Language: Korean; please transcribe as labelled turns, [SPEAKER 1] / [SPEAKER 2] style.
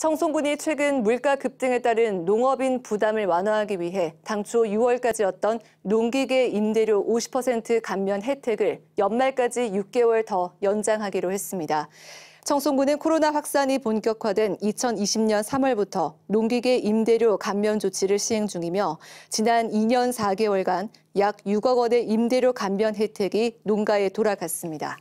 [SPEAKER 1] 청송군이 최근 물가 급등에 따른 농업인 부담을 완화하기 위해 당초 6월까지였던 농기계 임대료 50% 감면 혜택을 연말까지 6개월 더 연장하기로 했습니다. 청송군은 코로나 확산이 본격화된 2020년 3월부터 농기계 임대료 감면 조치를 시행 중이며 지난 2년 4개월간 약 6억 원의 임대료 감면 혜택이 농가에 돌아갔습니다.